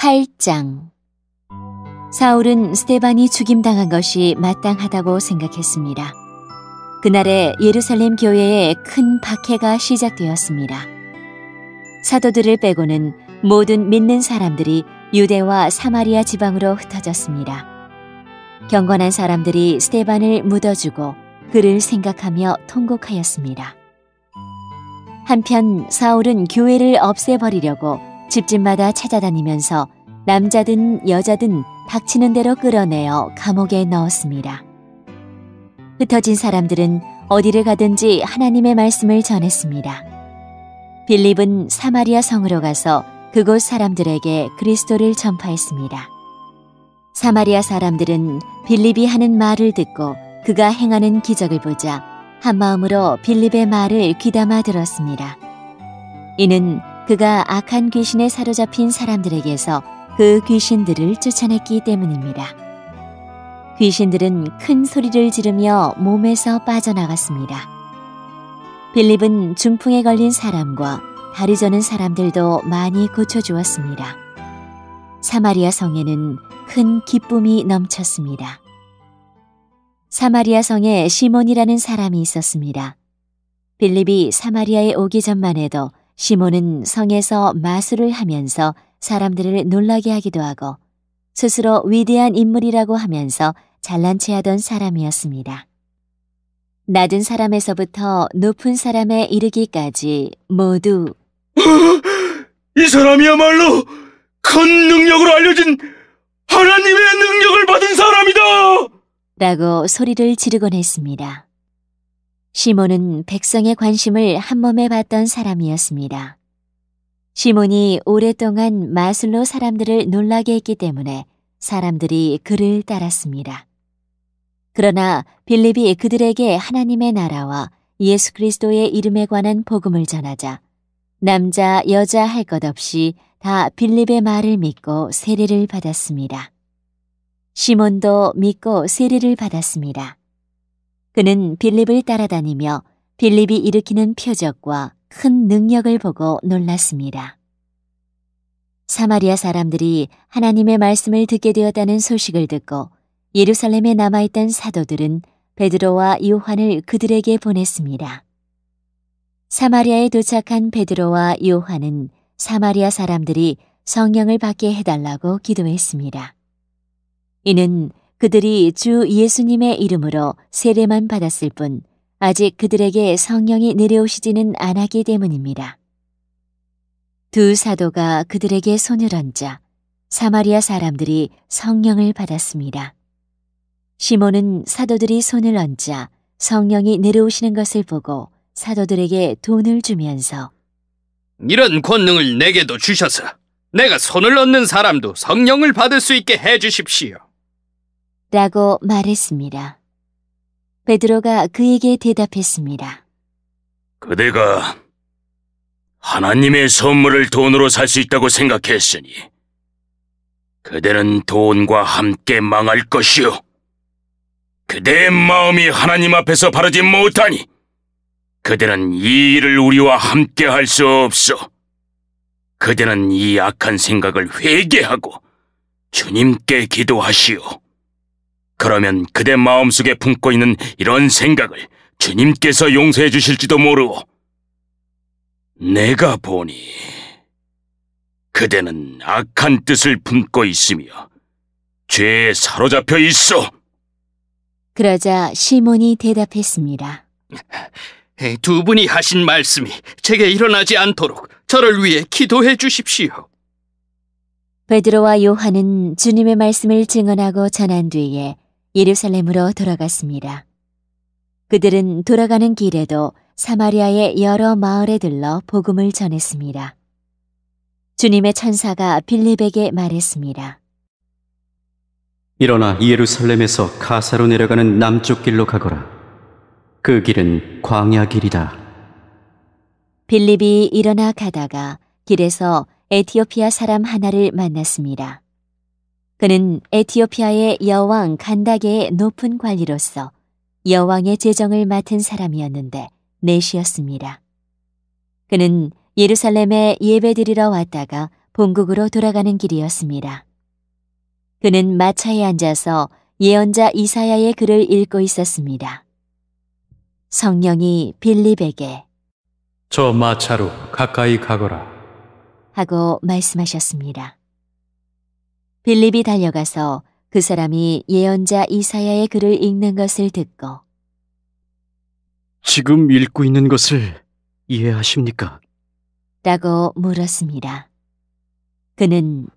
8장 사울은 스테반이 죽임당한 것이 마땅하다고 생각했습니다. 그날에 예루살렘 교회에 큰 박해가 시작되었습니다. 사도들을 빼고는 모든 믿는 사람들이 유대와 사마리아 지방으로 흩어졌습니다. 경건한 사람들이 스테반을 묻어주고 그를 생각하며 통곡하였습니다. 한편 사울은 교회를 없애버리려고 집집마다 찾아다니면서 남자든 여자든 닥치는 대로 끌어내어 감옥에 넣었습니다. 흩어진 사람들은 어디를 가든지 하나님의 말씀을 전했습니다. 빌립은 사마리아 성으로 가서 그곳 사람들에게 그리스도를 전파했습니다. 사마리아 사람들은 빌립이 하는 말을 듣고 그가 행하는 기적을 보자 한마음으로 빌립의 말을 귀담아 들었습니다. 이는 그가 악한 귀신에 사로잡힌 사람들에게서 그 귀신들을 쫓아냈기 때문입니다. 귀신들은 큰 소리를 지르며 몸에서 빠져나갔습니다. 빌립은 중풍에 걸린 사람과 다리 저는 사람들도 많이 고쳐주었습니다. 사마리아 성에는 큰 기쁨이 넘쳤습니다. 사마리아 성에 시몬이라는 사람이 있었습니다. 빌립이 사마리아에 오기 전만 해도 시몬은 성에서 마술을 하면서 사람들을 놀라게 하기도 하고 스스로 위대한 인물이라고 하면서 잘난 체하던 사람이었습니다. 낮은 사람에서부터 높은 사람에 이르기까지 모두 이 사람이야말로 큰 능력으로 알려진 하나님의 능력을 받은 사람이다! 라고 소리를 지르곤 했습니다. 시몬은 백성의 관심을 한몸에 받던 사람이었습니다. 시몬이 오랫동안 마술로 사람들을 놀라게 했기 때문에 사람들이 그를 따랐습니다. 그러나 빌립이 그들에게 하나님의 나라와 예수 그리스도의 이름에 관한 복음을 전하자 남자, 여자 할 것 없이 다 빌립의 말을 믿고 세례를 받았습니다. 시몬도 믿고 세례를 받았습니다. 그는 빌립을 따라다니며 빌립이 일으키는 표적과 큰 능력을 보고 놀랐습니다. 사마리아 사람들이 하나님의 말씀을 듣게 되었다는 소식을 듣고 예루살렘에 남아있던 사도들은 베드로와 요한을 그들에게 보냈습니다. 사마리아에 도착한 베드로와 요한은 사마리아 사람들이 성령을 받게 해달라고 기도했습니다. 이는 그들이 주 예수님의 이름으로 세례만 받았을 뿐 아직 그들에게 성령이 내려오시지는 않았기 때문입니다. 두 사도가 그들에게 손을 얹자 사마리아 사람들이 성령을 받았습니다. 시몬은 사도들이 손을 얹자 성령이 내려오시는 것을 보고 사도들에게 돈을 주면서 이런 권능을 내게도 주셔서 내가 손을 얹는 사람도 성령을 받을 수 있게 해 주십시오. 라고 말했습니다. 베드로가 그에게 대답했습니다. 그대가 하나님의 선물을 돈으로 살 수 있다고 생각했으니 그대는 돈과 함께 망할 것이요. 그대의 마음이 하나님 앞에서 바르지 못하니 그대는 이 일을 우리와 함께 할 수 없어. 그대는 이 악한 생각을 회개하고 주님께 기도하시오. 그러면 그대 마음속에 품고 있는 이런 생각을 주님께서 용서해 주실지도 모르오. 내가 보니 그대는 악한 뜻을 품고 있으며 죄에 사로잡혀 있어. 그러자 시몬이 대답했습니다. 두 분이 하신 말씀이 제게 일어나지 않도록 저를 위해 기도해 주십시오. 베드로와 요한은 주님의 말씀을 증언하고 전한 뒤에 예루살렘으로 돌아갔습니다. 그들은 돌아가는 길에도 사마리아의 여러 마을에 들러 복음을 전했습니다. 주님의 천사가 빌립에게 말했습니다. 일어나 예루살렘에서 가사로 내려가는 남쪽 길로 가거라. 그 길은 광야 길이다. 빌립이 일어나 가다가 길에서 에티오피아 사람 하나를 만났습니다. 그는 에티오피아의 여왕 간다게의 높은 관리로서 여왕의 재정을 맡은 사람이었는데 내시였습니다. 그는 예루살렘에 예배드리러 왔다가 본국으로 돌아가는 길이었습니다. 그는 마차에 앉아서 예언자 이사야의 글을 읽고 있었습니다. 성령이 빌립에게 저 마차로 가까이 가거라 하고 말씀하셨습니다. 빌립이 달려가서 그 사람이 예언자 이사야의 글을 읽는 것을 듣고 지금 읽고 있는 것을 이해하십니까? 라고 물었습니다. 그는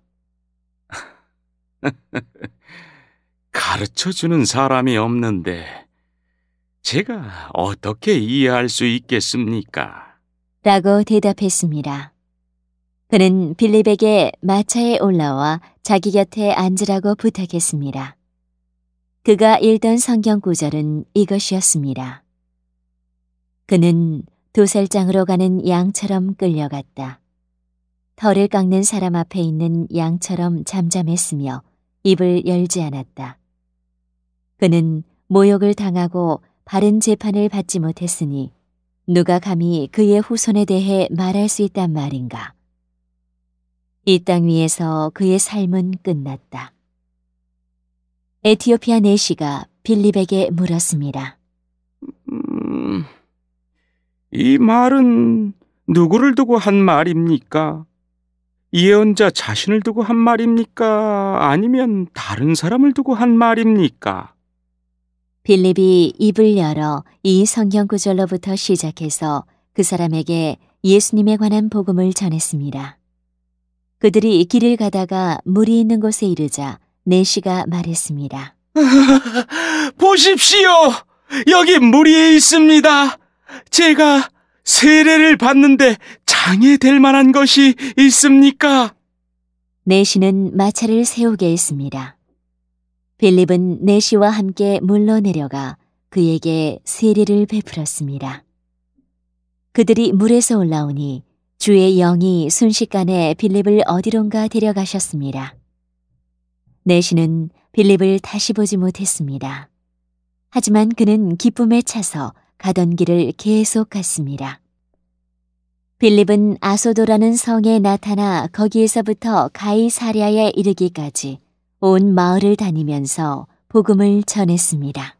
가르쳐 주는 사람이 없는데 제가 어떻게 이해할 수 있겠습니까? 라고 대답했습니다. 그는 빌립에게 마차에 올라와 자기 곁에 앉으라고 부탁했습니다. 그가 읽던 성경 구절은 이것이었습니다. 그는 도살장으로 가는 양처럼 끌려갔다. 털을 깎는 사람 앞에 있는 양처럼 잠잠했으며 입을 열지 않았다. 그는 모욕을 당하고 바른 재판을 받지 못했으니 누가 감히 그의 후손에 대해 말할 수 있단 말인가. 이땅 위에서 그의 삶은 끝났다. 에티오피아 내시가 빌립에게 물었습니다. 음, 이 말은 누구를 두고 한 말입니까? 예언자 자신을 두고 한 말입니까? 아니면 다른 사람을 두고 한 말입니까? 빌립이 입을 열어 이 성경 구절로부터 시작해서 그 사람에게 예수님에 관한 복음을 전했습니다. 그들이 길을 가다가 물이 있는 곳에 이르자 내시가 말했습니다. 보십시오! 여기 물이 있습니다! 제가 세례를 받는데 장애될 만한 것이 있습니까? 내시는 마차를 세우게 했습니다. 빌립은 내시와 함께 물러 내려가 그에게 세례를 베풀었습니다. 그들이 물에서 올라오니 주의 영이 순식간에 빌립을 어디론가 데려가셨습니다. 내시는 빌립을 다시 보지 못했습니다. 하지만 그는 기쁨에 차서 가던 길을 계속 갔습니다. 빌립은 아소도라는 성에 나타나 거기에서부터 가이사랴에 이르기까지 온 마을을 다니면서 복음을 전했습니다.